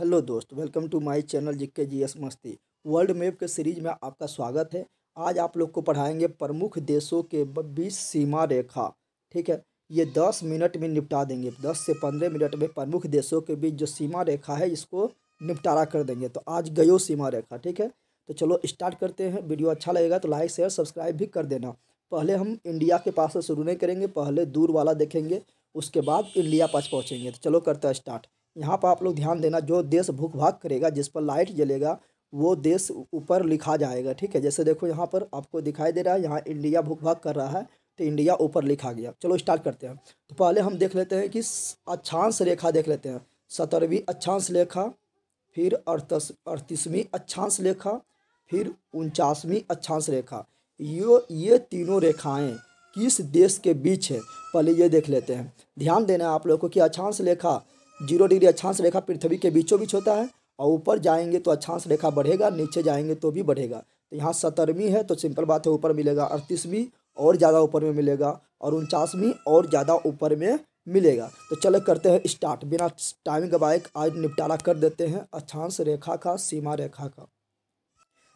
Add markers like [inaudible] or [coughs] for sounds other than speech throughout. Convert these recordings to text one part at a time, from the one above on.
hello दोस्त welcome to my channel GK G S मस्ती world map के series में आपका स्वागत है आज आप लोग को पढ़ाएंगे प्रमुख देशों के बीच सीमा रेखा ठीक है ये दस मिनट में निपटा देंगे दस से पंद्रह मिनट में प्रमुख देशों के बीच जो सीमा रेखा है इसको निपटारा कर देंगे तो आज गयो सीमा रेखा ठीक है तो चलो स्टार्ट करते हैं वीडियो अच्छा लगेगा तो लाइक शेयर सब्सक्राइब भी कर देना पहले हम इंडिया के पास से शुरू नहीं करेंगे पहले दूर वाला देखेंगे उसके बाद इंडिया पास पहुँचेंगे तो चलो करते हैं स्टार्ट यहाँ पर आप लोग ध्यान देना जो देश भूख भाग करेगा जिस पर लाइट जलेगा वो देश ऊपर लिखा जाएगा ठीक है जैसे देखो यहाँ पर आपको दिखाई दे रहा है यहाँ इंडिया भूख भाग कर रहा है तो इंडिया ऊपर लिखा गया चलो स्टार्ट करते हैं तो पहले हम देख लेते हैं कि अच्छांश रेखा देख लेते हैं सत्तरवीं अच्छांश रेखा फिर अड़तीस अड़तीसवीं अच्छांश रेखा फिर उनचासवीं अच्छांश रेखा ये ये तीनों रेखाएँ किस देश के बीच है पहले ये देख लेते हैं ध्यान देना आप लोग को कि अच्छांश रेखा जीरो डिग्री अक्षांश रेखा पृथ्वी के बीचों बीच होता है और ऊपर जाएंगे तो अक्षांश रेखा बढ़ेगा नीचे जाएंगे तो भी बढ़ेगा तो यहाँ सत्तरवीं है तो सिंपल बात है ऊपर मिलेगा अड़तीसवीं और ज़्यादा ऊपर में मिलेगा और उनचासवीं और ज़्यादा ऊपर में मिलेगा तो चलो करते हैं स्टार्ट बिना टाइमिंग बाइक आज निपटारा कर देते हैं अक्षांश रेखा का सीमा रेखा का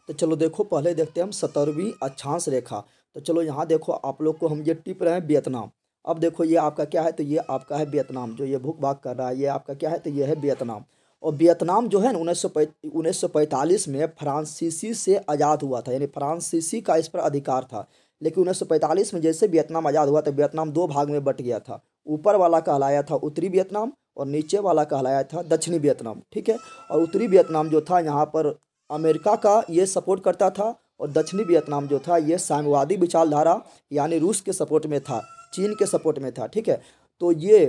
तो चलो देखो पहले देखते हैं हम सत्तरवीं अक्षांश रेखा तो चलो यहाँ देखो आप लोग को हम ये टिप रहे हैं वियतनाम अब देखो ये आपका क्या है तो ये आपका है वियतनाम जो ये भूख भाग कर रहा है ये आपका क्या है तो ये है वियतनाम और वियतनाम जो है ना उन्नीस सौ पैंतालीस में फ्रांसीसी से आज़ाद हुआ था यानी फ्रांसीसी का इस पर अधिकार था लेकिन उन्नीस सौ पैंतालीस में जैसे वियतनाम आज़ाद हुआ तो वियतनाम दो भाग में बट गया था ऊपर वाला कहलाया था उत्तरी वियतनाम और नीचे वाला कहलाया था दक्षिणी वियतनाम ठीक है और उत्तरी वियतनाम जो था यहाँ पर अमेरिका का ये सपोर्ट करता था और दक्षिणी वियतनाम जो था ये साम्यवादी विचारधारा यानी रूस के सपोर्ट में था चीन के सपोर्ट में था ठीक है तो ये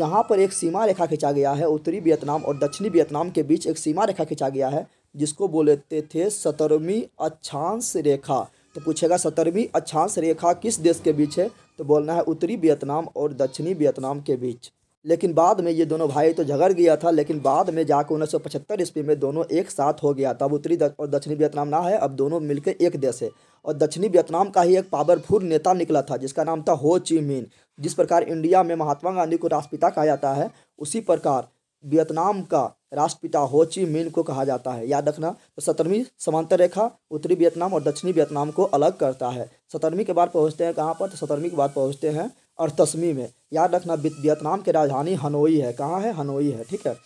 यहाँ पर एक सीमा रेखा खींचा गया है उत्तरी वियतनाम और दक्षिणी वियतनाम के बीच एक सीमा रेखा खींचा गया है जिसको बोले थे सतरवीं अक्षांश रेखा तो पूछेगा सतरवीं अक्षांश रेखा किस देश के बीच है तो बोलना है उत्तरी वियतनाम और दक्षिणी वियतनाम के बीच लेकिन बाद में ये दोनों भाई तो झगड़ गया था लेकिन बाद में जाकर उन्नीस सौ पचहत्तर ईस्वी में दोनों एक साथ हो गया तब उत्तरी और दक्षिणी वियतनाम ना है अब दोनों मिलकर एक देश है और दक्षिणी वियतनाम का ही एक पावरफुल नेता निकला था जिसका नाम था हो ची मिन जिस प्रकार इंडिया में महात्मा गांधी को राष्ट्रपिता कहा जाता है उसी प्रकार वियतनाम का राष्ट्रपिता हो ची मिन को कहा जाता है याद रखना तो सत्रहवीं समांतर रेखा उत्तरी वियतनाम और दक्षिणी वियतनाम को अलग करता है सत्रहवीं के बाद पहुँचते हैं कहाँ पर तो सत्रहवीं के बाद पहुँचते हैं अड़तसवीं में याद रखना वियतनाम के राजधानी हनोई है कहाँ है हनोई है ठीक है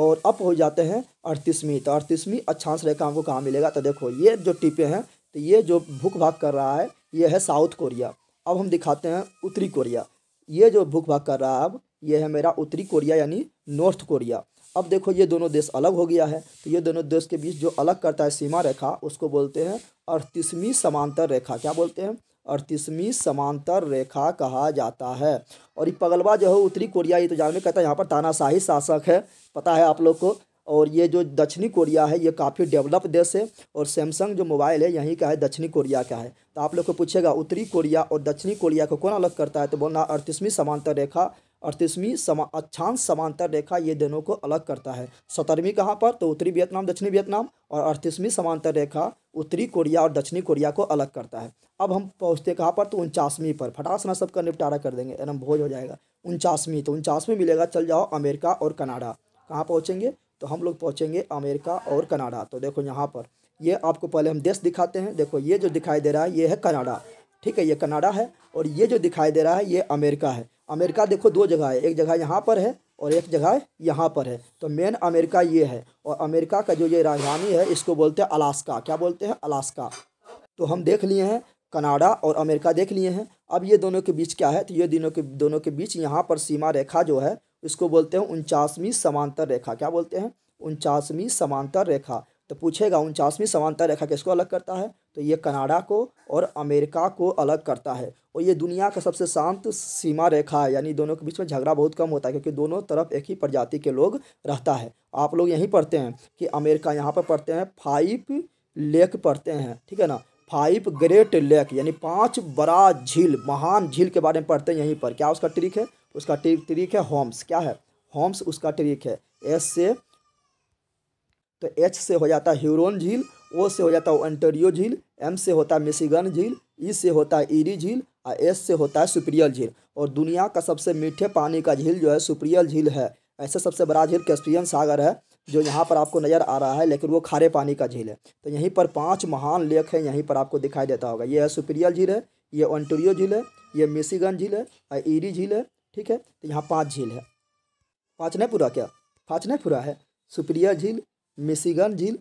और अप हो जाते हैं अड़तीसवीं तो अड़तीसवीं अच्छांश रेखा हमको कहाँ मिलेगा तो देखो ये जो टिपे हैं तो ये जो भूख भाग कर रहा है ये है साउथ कोरिया अब हम दिखाते हैं उत्तरी कोरिया ये जो भूख भाग कर रहा है अब ये है मेरा उत्तरी कोरिया यानी नॉर्थ कोरिया अब देखो ये दोनों देश अलग हो गया है तो ये दोनों देश के बीच जो अलग करता है सीमा रेखा उसको बोलते हैं अड़तीसवीं समांतर रेखा क्या बोलते हैं अड़तीसवीं समांतर रेखा कहा जाता है और ये पगलवा जो है उत्तरी कोरिया ये तो जान में कहता है यहाँ पर तानाशाही शासक है पता है आप लोग को और ये जो दक्षिणी कोरिया है ये काफ़ी डेवलप देश है और सैमसंग जो मोबाइल है यहीं का है दक्षिणी कोरिया का है तो आप लोग को पूछेगा उत्तरी कोरिया और दक्षिणी कोरिया को कौन अलग करता है तो बोलना अड़तीसवीं समांतर रेखा अड़तीसवीं समा अक्षांश समांतर रेखा ये दोनों को अलग करता है सत्तरवीं कहाँ पर तो उत्तरी वियतनाम दक्षिणी वियतनाम और अड़तीसवीं समांतर रेखा उत्तरी कोरिया और दक्षिणी कोरिया को अलग करता है अब हम पहुँचते कहाँ पर तो उनचासवीं पर फटासना सबका निपटारा कर देंगे एनम भोज हो जाएगा उनचासवीं तो उनचासवीं मिलेगा चल जाओ अमेरिका और कनाडा कहाँ पहुँचेंगे तो हम लोग पहुँचेंगे अमेरिका और कनाडा तो देखो यहाँ पर ये आपको पहले हम देश दिखाते हैं देखो ये जो दिखाई दे रहा है ये है कनाडा ठीक है ये कनाडा है और ये जो दिखाई दे रहा है ये अमेरिका है अमेरिका देखो दो जगह है एक जगह यहाँ पर है और एक जगह यहाँ पर है तो मेन अमेरिका ये है और अमेरिका का जो ये राजधानी है इसको बोलते हैं अलास्का क्या बोलते हैं अलास्का तो हम देख लिए हैं कनाडा और अमेरिका देख लिए हैं अब ये दोनों के बीच क्या है तो ये दोनों के दोनों के बीच यहाँ पर सीमा रेखा जो है इसको बोलते हैं उनचासवीं समांतर रेखा क्या बोलते हैं उनचासवीं समांतर रेखा तो पूछेगा उनचासवीं समांतर रेखा किसको अलग करता है तो ये कनाडा को और अमेरिका को अलग करता है और ये दुनिया का सबसे शांत सीमा रेखा है यानी दोनों के बीच में झगड़ा बहुत कम होता है क्योंकि दोनों तरफ एक ही प्रजाति के लोग रहता है आप लोग यहीं पढ़ते हैं कि अमेरिका यहाँ पर पढ़ते हैं फाइव लेक पढ़ते हैं ठीक है ना फाइव ग्रेट लेक यानी पांच बड़ा झील महान झील के बारे में पढ़ते हैं यहीं पर क्या उसका ट्रिक है उसका ट्रिक है होम्स क्या है होम्स उसका ट्रिक है एस से तो एच से हो जाता है ह्यूरोन झील ओ से हो जाता है ओंटेरियो झील एम से होता है मिशिगन झील ई से होता है ईरी झील और एस से होता है सुप्रियल झील और दुनिया का सबसे मीठे पानी का झील जो है सुप्रियल झील है ऐसे सबसे बड़ा झील कैस्पियन सागर है जो यहाँ पर आपको नज़र आ रहा है लेकिन वो खारे पानी का झील है तो यहीं पर पांच महान लेक है यहीं पर आपको दिखाई देता होगा ये है सुप्रियल झील है ये ओंटेरियो झील है ये मिशिगन झील है और ईरी झील है ठीक है तो यहाँ पाँच झील है पाँच नहीं पूरा क्या पाँच नहीं पूरा है सुप्रिया झील मिशिगन झील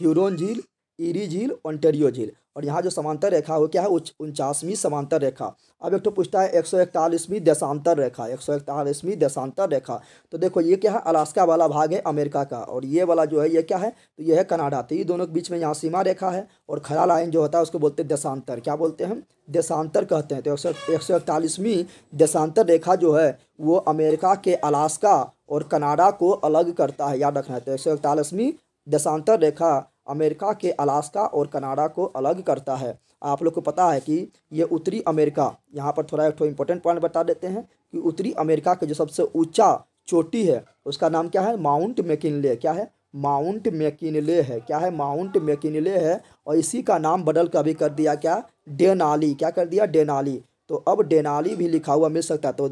ह्यूरोन झील ईरी झील ओंटेरियो झील और यहाँ जो समांतर रेखा वो क्या है उनचासवीं समांतर रेखा अब एक तो पूछता है एक सौ इकतालीसवीं देशांतर रेखा एक सौ इकतालीसवीं देशांतर रेखा तो देखो ये क्या है अलास्का वाला भाग है अमेरिका का और ये वाला जो है ये क्या है तो ये है कनाडा तो ये दोनों के बीच में यहाँ सीमा रेखा है और खरा लाइन जो होता है उसको बोलते हैं देशांतर क्या बोलते हैं देशांतर कहते हैं तो एक सौ इकतालीसवीं देशांतर रेखा जो है वो अमेरिका के अलास्का और कनाडा को अलग करता है याद रखना है तो एक सौ इकतालीसवीं देशांतर रेखा अमेरिका के अलास्का और कनाडा को अलग करता है आप लोग को पता है कि ये उत्तरी अमेरिका यहाँ पर थोड़ा एक इंपॉर्टेंट पॉइंट बता देते हैं कि उत्तरी अमेरिका के जो सबसे ऊंचा चोटी है उसका नाम क्या है माउंट मेकिनले क्या है माउंट मेकिनले है क्या है माउंट मेकिनले है और इसी का नाम बदल कर अभी कर दिया क्या डेनाली क्या कर दिया डेनाली तो अब डेनाली भी लिखा हुआ मिल सकता है तो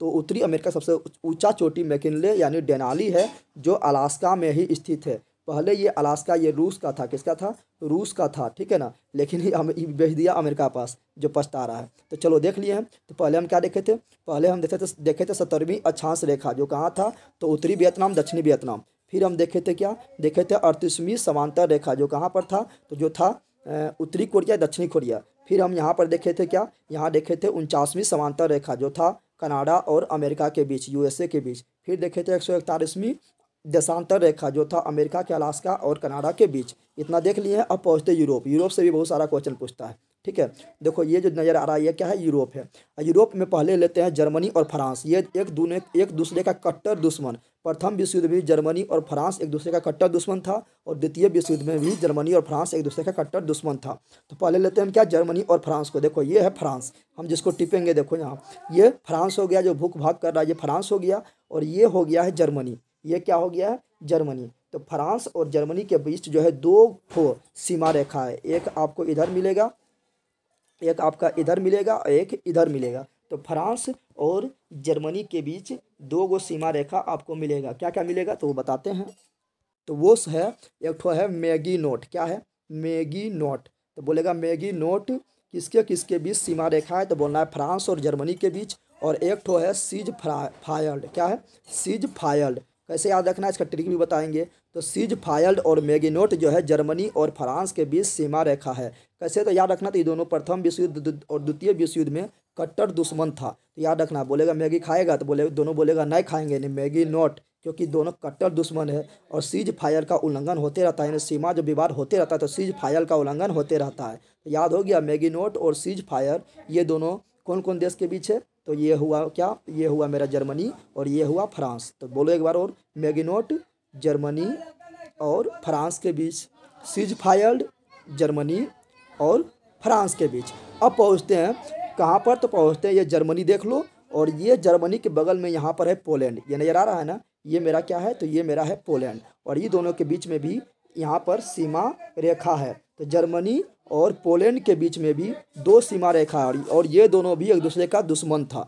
तो उत्तरी अमेरिका सबसे ऊंचा चोटी मेकिनले यानी डेनाली है जो अलास्का में ही स्थित है पहले ये अलास्का ये रूस का था किसका था रूस का था ठीक है ना लेकिन ये भेज दिया अमेरिका पास जो पछता रहा है तो चलो देख लिए हैं तो पहले हम क्या देखे थे पहले हम देखे थे देखे थे सत्तरवीं अक्षांश रेखा जो कहाँ था तो उत्तरी वियतनाम दक्षिणी वियतनाम फिर हम देखे थे क्या देखे थे अड़तीसवीं समांतर रेखा जो कहाँ पर था तो जो था उत्तरी कोरिया दक्षिणी कोरिया फिर हम यहाँ पर देखे थे क्या यहाँ देखे थे उनचासवीं समांतर रेखा जो था कनाडा और अमेरिका के बीच यूएसए के बीच फिर देखे थे एक सौ इकतालीसवीं देशांतर रेखा जो था अमेरिका के अलास्का और कनाडा के बीच इतना देख लिए हैं अब पहुँचते यूरोप यूरोप से भी बहुत सारा क्वेश्चन पूछता है ठीक है देखो ये जो नज़र आ रहा है ये क्या है यूरोप है यूरोप में पहले लेते हैं जर्मनी और फ्रांस ये एक दूने एक दूसरे का कट्टर दुश्मन प्रथम विश्व युद्ध में जर्मनी और फ्रांस एक दूसरे का कट्टर दुश्मन था और द्वितीय विश्व युद्ध में भी जर्मनी और फ्रांस एक दूसरे का कट्टर दुश्मन था तो पहले लेते हैं हम क्या जर्मनी और फ्रांस को देखो ये है फ्रांस हम जिसको टिपेंगे देखो यहाँ ये फ्रांस हो गया जो भूख भाग कर रहा है ये फ्रांस हो गया और ये हो गया है जर्मनी ये क्या हो गया है जर्मनी तो फ्रांस और जर्मनी के बीच जो है दो ठो सीमा रेखा है एक आपको इधर मिलेगा एक आपका इधर मिलेगा और एक इधर मिलेगा तो फ्रांस और जर्मनी के बीच दो गो सीमा रेखा आपको मिलेगा क्या क्या मिलेगा तो वो बताते हैं तो वो है एक ठो है मैगी नोट क्या है मैगी नोट तो बोलेगा मैगी नोट किसके किसके बीच सीमा रेखा है तो बोलना है फ्रांस और जर्मनी के बीच और एक ठो है सीज फ्रा फायल्ड क्या है सीज फायल्ड कैसे याद रखना इसका ट्रिक भी बताएंगे तो सीज फायल्ड और मेगिनोट जो है जर्मनी और फ्रांस के बीच सीमा रेखा है कैसे तो याद रखना तो ये दोनों प्रथम विश्व युद्ध और द्वितीय विश्व युद्ध में कट्टर दुश्मन था तो याद रखना बोलेगा मैगी खाएगा तो बोले दोनों बोलेगा नहीं खाएंगे नहीं मैगी नोट क्योंकि दोनों कट्टर दुश्मन है और सीज फायर का उल्लंघन होते रहता है सीमा जो विवाद होते रहता है तो सीज फायर का उल्लंघन होते रहता है तो याद हो गया मैगी नोट और सीज फायर ये दोनों कौन कौन देश के बीच है तो ये हुआ क्या ये हुआ मेरा जर्मनी और ये हुआ फ्रांस तो बोलो एक बार और मैगिनोट जर्मनी और फ्रांस के बीच सीज फायर्ड जर्मनी और फ्रांस के बीच अब पहुँचते हैं कहाँ पर तो पहुँचते हैं ये जर्मनी देख लो और ये जर्मनी के बगल में यहाँ पर है पोलैंड ये नज़र आ रहा है ना ये मेरा क्या है तो ये मेरा है पोलैंड और ये दोनों के बीच में भी यहाँ पर सीमा रेखा है तो जर्मनी और पोलैंड के बीच में भी दो सीमा रेखा आ रही और ये दोनों भी एक दूसरे का दुश्मन था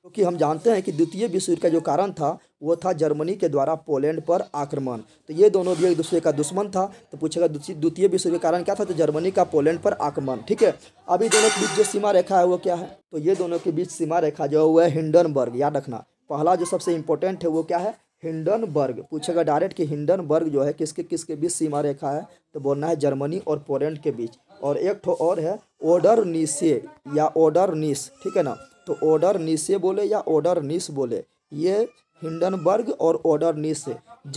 क्योंकि हम जानते हैं कि द्वितीय विश्व युद्ध का जो कारण था वो था जर्मनी के द्वारा पोलैंड पर आक्रमण तो ये दोनों भी एक दूसरे का दुश्मन था तो पूछेगा द्वितीय विश्व युद्ध का कारण क्या था तो जर्मनी का पोलैंड पर आक्रमण ठीक है अभी दोनों के बीच जो सीमा रेखा है वो क्या है तो ये दोनों के बीच सीमा रेखा जो है वो है हिंडनबर्ग याद रखना पहला जो सबसे इम्पोर्टेंट है वो क्या है हिंडनबर्ग पूछेगा डायरेक्ट कि हिंडनबर्ग जो है किसके किसके बीच सीमा रेखा है तो बोलना है जर्मनी और पोलैंड के बीच और एक ठो और है ओडर नीसे या ओडर नीस ठीक है ना तो ओडर नीसे बोले या ओडर नीस बोले ये हिंडनबर्ग और ओडर नीस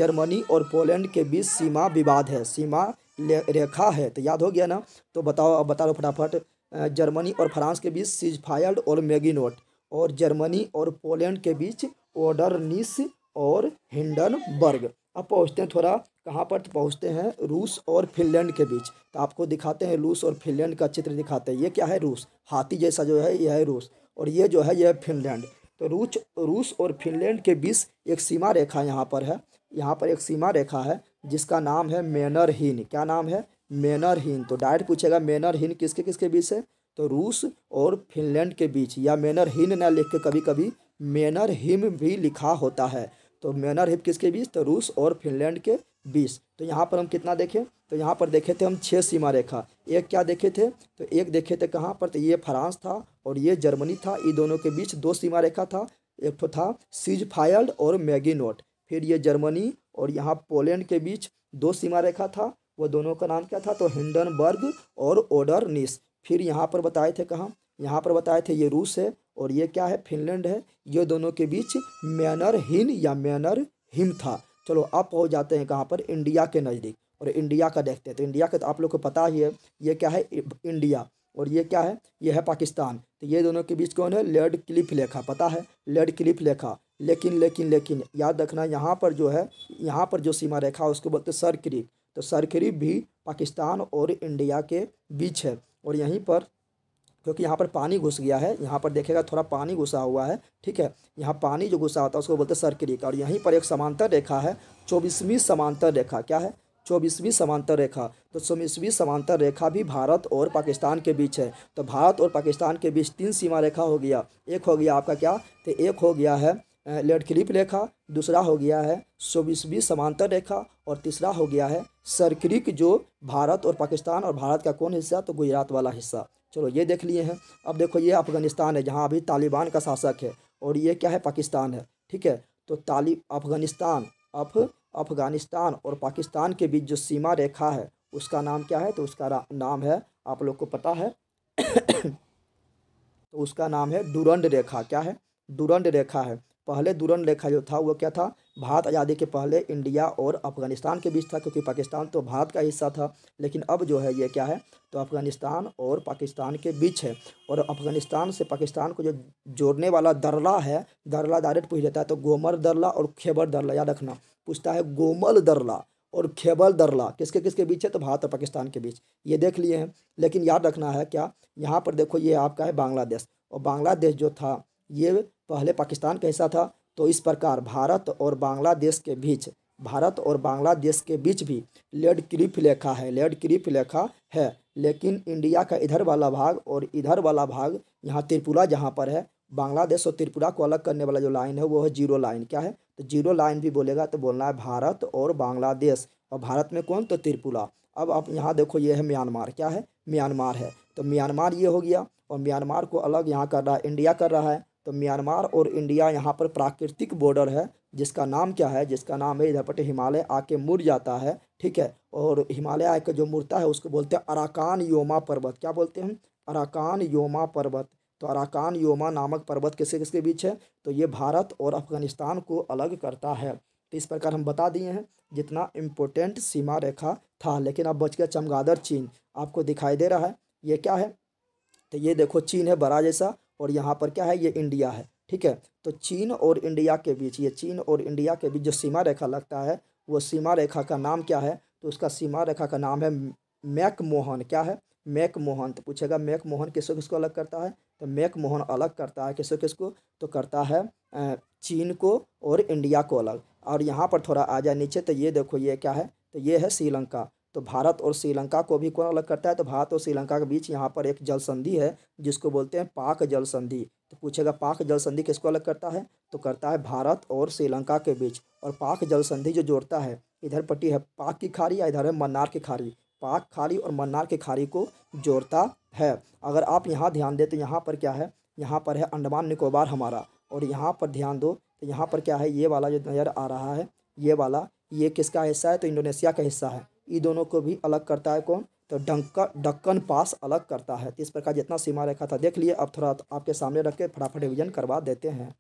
जर्मनी और पोलैंड के बीच सीमा विवाद है सीमा रेखा है तो याद हो गया ना तो बताओ अब बता दो फटाफट जर्मनी और फ्रांस के बीच सीज और मेगिनोट और जर्मनी और पोलैंड के बीच ओडर नीस और हिंडनबर्ग अब पहुँचते हैं थोड़ा कहाँ पर तो पहुँचते हैं रूस और फिनलैंड के बीच तो आपको दिखाते हैं रूस और फिनलैंड का चित्र दिखाते हैं ये क्या है रूस हाथी जैसा जो है यह है रूस और ये जो है यह है फिनलैंड तो रूस रूस और फिनलैंड के बीच एक सीमा रेखा यहाँ पर है यहाँ पर एक सीमा रेखा है जिसका नाम है मेनरहीन क्या नाम है मेनरहीन तो डायरेक्ट पूछेगा मेनरहीन किसके किसके बीच है तो रूस और फिनलैंड के बीच या मेनरहीन ना लिख के कभी कभी मेनर हिम भी लिखा होता है तो मेनर हिप किसके बीच तो रूस और फिनलैंड के बीच तो यहाँ पर हम कितना देखें तो यहाँ पर देखे थे हम छः सीमा रेखा एक क्या देखे थे तो एक देखे थे कहाँ पर तो ये फ्रांस था और ये जर्मनी था ये दोनों के बीच दो सीमा रेखा था एक तो था सीज फायल्ड और मैगिनोट फिर ये जर्मनी और यहाँ पोलैंड के बीच दो सीमा रेखा था वो दोनों का नाम क्या था तो हिंडनबर्ग और ओडरनिस फिर यहाँ पर बताए थे कहाँ यहाँ पर बताए थे ये रूस है और ये क्या है फिनलैंड है ये दोनों के बीच मैनर हिन या मैनर हिम था चलो आप पहुँच जाते हैं कहाँ पर इंडिया के नज़दीक और इंडिया का देखते हैं तो इंडिया का तो आप लोग को पता ही है ये क्या है इंडिया और ये क्या है ये है पाकिस्तान तो ये दोनों के बीच कौन है लेड क्लिफ लेखा पता है लेड क्लिफ लेखा लेकिन लेकिन लेकिन याद रखना यहाँ पर जो है यहाँ पर जो सीमा रेखा उसको बोलते सर क्रीक तो सर भी पाकिस्तान और इंडिया के बीच है और यहीं पर क्योंकि यहाँ पर पानी घुस गया है यहाँ पर देखेगा थोड़ा पानी घुसा हुआ है ठीक है यहाँ पानी जो घुसा होता है उसको बोलते हैं सर्क्रिक और यहीं पर एक समांतर रेखा है चौबीसवीं समांतर रेखा क्या है चौबीसवीं समांतर रेखा तो चौबीसवीं समांतर रेखा भी भारत और पाकिस्तान के बीच है तो भारत और पाकिस्तान के बीच तीन सीमा रेखा हो गया एक हो गया आपका क्या तो एक हो गया है लेड क्लिप रेखा दूसरा हो गया है चौबीसवीं समांतर रेखा और तीसरा हो गया है सरक्रिक जो भारत और पाकिस्तान और भारत का कौन हिस्सा तो गुजरात वाला हिस्सा चलो ये देख लिए हैं अब देखो ये अफ़गानिस्तान है जहाँ अभी तालिबान का शासक है और ये क्या है पाकिस्तान है ठीक है तो तालिब अफ़गानिस्तान अफ अफ़गानिस्तान और पाकिस्तान के बीच जो सीमा रेखा है उसका नाम क्या है तो उसका नाम है आप लोग को पता है [coughs] तो उसका नाम है डुरंड रेखा क्या है डुरंड रेखा है पहले दुरन लेखा जो था वो क्या था भारत आज़ादी के पहले इंडिया और अफगानिस्तान के बीच था क्योंकि पाकिस्तान तो भारत का हिस्सा था लेकिन अब जो है ये क्या है तो अफगानिस्तान और पाकिस्तान के बीच है और अफगानिस्तान से पाकिस्तान को जो जोड़ने वाला दरला है दरला डायरेक्ट पूछ लेता है तो गोमर दरला और खेबर दरला याद रखना पूछता है गोमल दरला और खेबर दरला किसके किसके बीच है तो भारत और पाकिस्तान के बीच ये देख लिए हैं लेकिन याद रखना है क्या यहाँ पर देखो ये आपका है बांग्लादेश और बांग्लादेश जो था ये पहले पाकिस्तान का हिस्सा था तो इस प्रकार भारत और बांग्लादेश के बीच भारत और बांग्लादेश के बीच भी लेड क्रिप लेखा है लेड क्रिप लेखा है लेकिन इंडिया का इधर वाला भाग और इधर वाला भाग यहाँ त्रिपुरा जहाँ पर है बांग्लादेश और त्रिपुरा को अलग करने वाला जो लाइन है वो है जीरो लाइन क्या है तो जीरो लाइन भी बोलेगा तो बोलना है भारत और बांग्लादेश और भारत में कौन तो त्रिपुरा अब आप यहाँ देखो ये है म्यांमार क्या है म्यांमार है तो म्यांमार ये हो गया और म्यांमार को अलग यहाँ कर रहा है इंडिया कर रहा है तो म्यांमार और इंडिया यहाँ पर प्राकृतिक बॉर्डर है जिसका नाम क्या है जिसका नाम है इधर पटे हिमालय आके मुड़ जाता है ठीक है और हिमालय का जो मुड़ता है उसको बोलते हैं अराकान योमा पर्वत क्या बोलते हैं अराकान योमा पर्वत तो अराकान योमा नामक पर्वत किसके किसके बीच है तो ये भारत और अफगानिस्तान को अलग करता है तो इस प्रकार हम बता दिए हैं जितना इम्पोर्टेंट सीमा रेखा था लेकिन अब बच गया चमगादड़ चीन आपको दिखाई दे रहा है ये क्या है तो ये देखो चीन है बड़ा जैसा और यहाँ पर क्या है ये इंडिया है ठीक है तो चीन और इंडिया के बीच ये चीन और इंडिया के बीच जो सीमा रेखा लगता है वो सीमा रेखा का नाम क्या है तो उसका सीमा रेखा का नाम है मैक मोहन क्या है मैक मोहन तो पूछेगा मैक मोहन किसको किसको अलग करता है तो मैक मोहन अलग करता है किसको किसको तो करता है चीन को और इंडिया को अलग और यहाँ पर थोड़ा आ जाए नीचे तो ये देखो ये क्या है तो ये है श्रीलंका तो भारत और श्रीलंका को भी कौन अलग करता है तो भारत और श्रीलंका के बीच यहाँ पर एक जल संधि है जिसको बोलते हैं पाक जल संधि तो पूछेगा पाक जल संधि किसको अलग करता है तो करता है भारत और श्रीलंका के बीच और पाक जल संधि जो जोड़ता है इधर पट्टी है पाक की खाड़ी या इधर है मन्नार की खाड़ी पाक खाड़ी और मन्नार की खाड़ी को जोड़ता है अगर आप यहाँ ध्यान दें तो यहाँ पर क्या है यहाँ पर है अंडमान निकोबार हमारा और यहाँ पर ध्यान दो तो यहाँ पर क्या है ये वाला जो नज़र आ रहा है ये वाला ये किसका हिस्सा है तो इंडोनेशिया का हिस्सा है ये दोनों को भी अलग करता है कौन तो डंका डक्कन पास अलग करता है तो इस प्रकार जितना सीमा रेखा था देख लिए अब थोड़ा आपके सामने रख के फटाफट रिविजन करवा देते हैं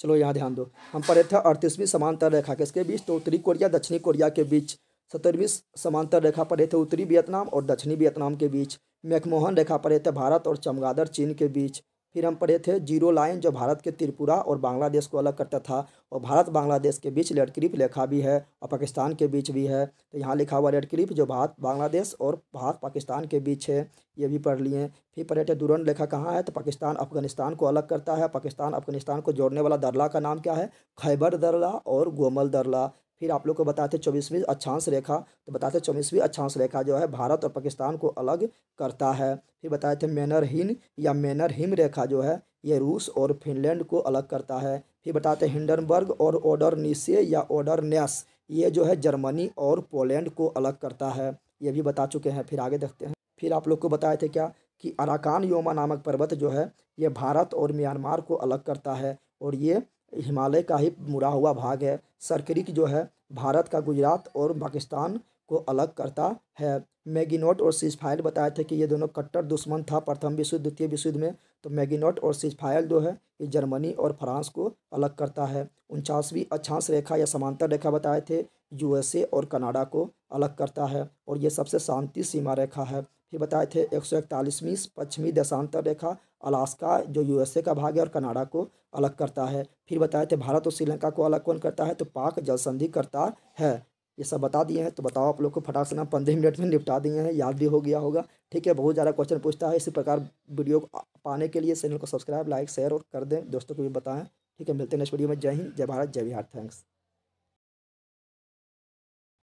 चलो यहाँ ध्यान दो हम पढ़े थे अड़तीसवीं समांतर रेखा किसके बीच तो उत्तरी कोरिया दक्षिणी कोरिया के बीच सत्तरवीं समांतर रेखा पढ़े थे उत्तरी वियतनाम और दक्षिणी वियतनाम के बीच मैकमोहन रेखा पढ़े थे भारत और चमगादड़ चीन के बीच फिर हम पढ़े थे जीरो लाइन जो भारत के त्रिपुरा और बांग्लादेश को अलग करता था और भारत बांग्लादेश के बीच रेड क्रिप लिखा भी है और पाकिस्तान के बीच भी है तो यहाँ लिखा हुआ रेड क्रिप जो भारत बांग्लादेश और भारत पाकिस्तान के बीच है ये भी पढ़ लिए फिर पढ़े थे दुरंत लेखा कहाँ है तो पाकिस्तान अफगानिस्तान को अलग करता है पाकिस्तान अफगानिस्तान को जोड़ने वाला दरला का नाम क्या है खैबर दरला और गोमल दरला फिर आप लोग को बताते चौबीसवीं अक्षांश रेखा तो बताते चौबीसवीं अक्षांश रेखा जो है भारत और पाकिस्तान को अलग करता है फिर बताए थे मैनरहीन या मैनर हिम रेखा जो है ये रूस और फिनलैंड को अलग करता है फिर बताते हिंडनबर्ग और ओडर निशे या ओडर नेस ये जो है जर्मनी और पोलैंड को अलग करता है ये भी बता चुके हैं फिर आगे देखते हैं फिर आप लोग को बताए थे क्या कि अराकान योमा नामक पर्वत जो है ये भारत और म्यांमार को अलग करता है और ये हिमालय का ही मुड़ा हुआ भाग है सरकरी की जो है भारत का गुजरात और पाकिस्तान को अलग करता है मैगिनोट और सिजफायल बताए थे कि ये दोनों कट्टर दुश्मन था प्रथम विश्व द्वितीय विश्व युद्ध में तो मैगिनोट और सिजफायल जो है ये जर्मनी और फ्रांस को अलग करता है उनचासवीं अक्षांश रेखा या समांतर रेखा बताए थे यूएसए और कनाडा को अलग करता है और ये सबसे शांति सीमा रेखा है फिर बताए थे एक सौ इकतालीसवीं पश्चिमी देशांतर रेखा अलास्का जो यूएसए का भाग है और कनाडा को अलग करता है फिर बताए थे भारत और श्रीलंका को अलग कौन करता है तो पाक जल संधि करता है ये सब बता दिए हैं तो बताओ आप लोग को फटाक से ना पंद्रह मिनट में निपटा दिए हैं याद भी हो गया होगा ठीक है बहुत ज़्यादा क्वेश्चन पूछता है इसी प्रकार वीडियो पाने के लिए चैनल को सब्सक्राइब लाइक शेयर और कर दें दोस्तों को भी बताएं ठीक है मिलते हैं नेक्स्ट वीडियो में जय हिंद जय भारत जय बिहार थैंक्स